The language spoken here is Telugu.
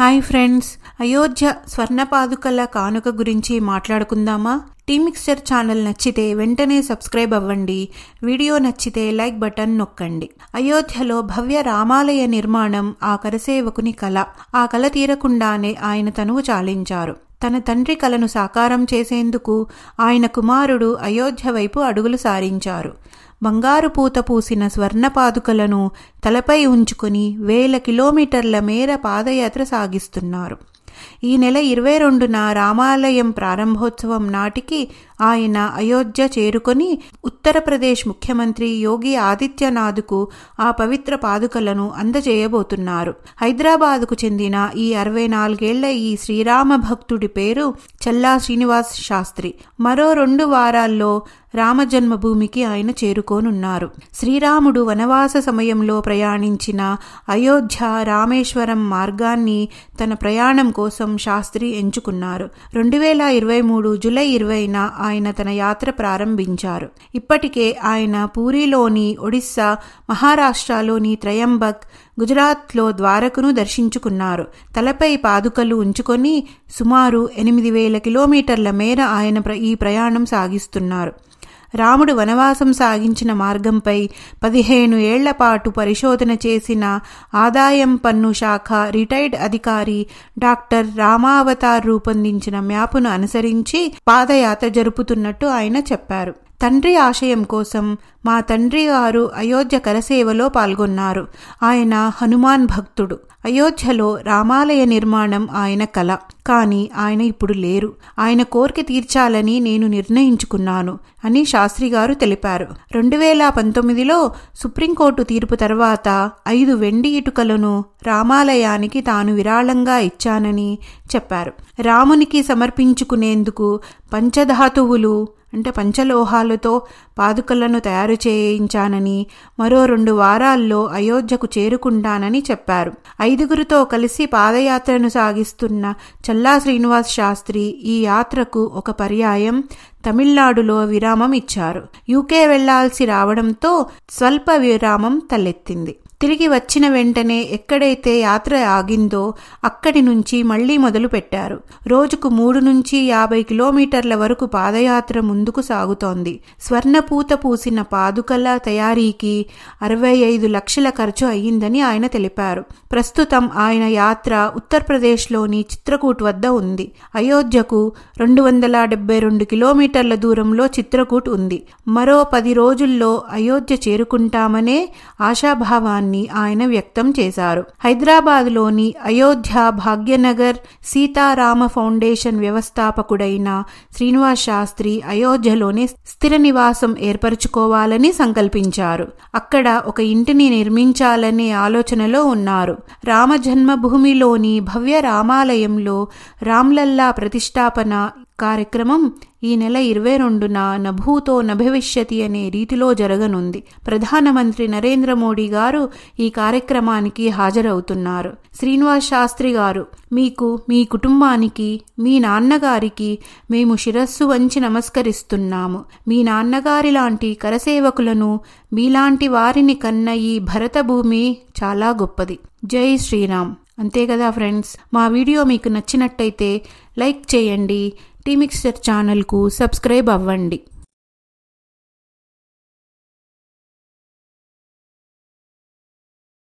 హాయ్ ఫ్రెండ్స్ అయోధ్య స్వర్ణపాదుకల కానుక గురించి మాట్లాడుకుందామా టీమిక్స్చర్ ఛానల్ నచ్చితే వెంటనే సబ్స్క్రైబ్ అవ్వండి వీడియో నచ్చితే లైక్ బటన్ నొక్కండి అయోధ్యలో భవ్య రామాలయ నిర్మాణం ఆ కరసేవకుని కళ ఆ కళ తీరకుండానే ఆయన తనువు చాలించారు తన తండ్రి కలను సాకారం చేసేందుకు ఆయన కుమారుడు అయోధ్య వైపు అడుగులు సారించారు బంగారు పూత పూసిన స్వర్ణపాదుకలను తలపై ఉంచుకుని వేల కిలోమీటర్ల మేర పాదయాత్ర సాగిస్తున్నారు ఈ నెల ఇరవై రెండున రామాలయం ప్రారంభోత్సవం నాటికి ఆయన అయోధ్య చేరుకొని ఉత్తరప్రదేశ్ ముఖ్యమంత్రి యోగి ఆదిత్యనాథ్కు ఆ పవిత్ర పాదుకలను అందజేయబోతున్నారు హైదరాబాద్కు చెందిన ఈ అరవై నాలుగేళ్ల ఈ శ్రీరామ భక్తుడి పేరు చల్లా శ్రీనివాస్ శాస్త్రి మరో రెండు వారాల్లో రామజన్మభూమికి ఆయన చేరుకోనున్నారు శ్రీరాముడు వనవాస సమయంలో ప్రయాణించిన అయోధ్య రామేశ్వరం మార్గాన్ని తన ప్రయాణం కోసం శాస్త్రి ఎంచుకున్నారు రెండు వేల ఇరవై మూడు జులై ఇరవైన ఆయన తన యాత్ర ప్రారంభించారు ఇప్పటికే ఆయన పూరిలోని ఒడిస్సా మహారాష్ట్రలోని త్రయంబక్ గుజరాత్లో ద్వారకను దర్శించుకున్నారు తలపై పాదుకలు ఉంచుకొని సుమారు ఎనిమిది వేల కిలోమీటర్ల మేర ఆయన ఈ ప్రయాణం సాగిస్తున్నారు రాముడు వనవాసం సాగించిన మార్గంపై పదిహేను ఏళ్లపాటు పరిశోధన చేసిన ఆదాయం పన్ను శాఖ రిటైర్డ్ అధికారి డాక్టర్ రామావతార్ రూపొందించిన మ్యాపును అనుసరించి పాదయాత్ర జరుపుతున్నట్టు ఆయన చెప్పారు తండ్రి ఆశయం కోసం మా తండ్రి గారు అయోధ్య కరసేవలో పాల్గొన్నారు ఆయన హనుమాన్ భక్తుడు అయోధ్యలో రామాలయ నిర్మాణం ఆయన కల కానీ ఆయన ఇప్పుడు లేరు ఆయన కోరిక తీర్చాలని నేను నిర్ణయించుకున్నాను అని శాస్త్రి గారు తెలిపారు రెండు వేల పంతొమ్మిదిలో సుప్రీంకోర్టు తీర్పు తర్వాత ఐదు వెండి ఇటుకలను రామాలయానికి తాను విరాళంగా ఇచ్చానని చెప్పారు రామునికి సమర్పించుకునేందుకు పంచధాతువులు అంటే పంచలోహాలతో పాదుకలను తయారు చేయించానని మరో రెండు వారాల్లో అయోధ్యకు చేరుకుంటానని చెప్పారు ఐదుగురితో కలిసి పాదయాత్రను సాగిస్తున్న చల్లా శ్రీనివాస్ శాస్త్రి ఈ యాత్రకు ఒక పర్యాయం తమిళనాడులో విరామం ఇచ్చారు యూకే వెళ్లాల్సి రావడంతో స్వల్ప విరామం తలెత్తింది తిరిగి వచ్చిన వెంటనే ఎక్కడైతే యాత్ర ఆగిందో అక్కడి నుంచి మళ్లీ మొదలుపెట్టారు రోజుకు మూడు నుంచి యాభై కిలోమీటర్ల వరకు పాదయాత్ర ముందుకు సాగుతోంది స్వర్ణపూత పూసిన పాదుకల తయారీకి అరవై ఐదు లక్షల ఖర్చు అయ్యిందని ఆయన తెలిపారు ప్రస్తుతం ఆయన యాత్ర ఉత్తరప్రదేశ్లోని చిత్రకూట్ వద్ద ఉంది అయోధ్యకు రెండు వందల డెబ్బై రెండు కిలోమీటర్ల దూరంలో చిత్రకూట్ ఉంది మరో పది రోజుల్లో అయోధ్య చేరుకుంటామనే ఆశాభావాన్ని ఆనందాన్ని ఆయన వ్యక్తం చేశారు హైదరాబాద్లోని అయోధ్య భాగ్యనగర్ సీతారామ ఫౌండేషన్ వ్యవస్థాపకుడైన శ్రీనివాస్ శాస్త్రి అయోధ్యలోనే స్థిర నివాసం ఏర్పరచుకోవాలని సంకల్పించారు అక్కడ ఒక ఇంటిని నిర్మించాలనే ఆలోచనలో ఉన్నారు రామజన్మభూమిలోని భవ్య రామాలయంలో రామ్లల్లా ప్రతిష్టాపన కార్యక్రమం ఈ నెల ఇరవై రెండున నభూతో నభవిష్యతి అనే రీతిలో జరగనుంది ప్రధానమంత్రి నరేంద్ర మోడీ గారు ఈ కార్యక్రమానికి హాజరవుతున్నారు శ్రీనివాస్ శాస్త్రి గారు మీకు మీ కుటుంబానికి మీ నాన్నగారికి మేము శిరస్సు వంచి నమస్కరిస్తున్నాము మీ నాన్నగారి లాంటి కరసేవకులను మీలాంటి వారిని కన్న ఈ భరతభూమి చాలా గొప్పది జై శ్రీరామ్ అంతే కదా ఫ్రెండ్స్ మా వీడియో మీకు నచ్చినట్టయితే లైక్ చేయండి టీమిక్స్చర్ ఛానల్కు సబ్స్క్రైబ్ అవ్వండి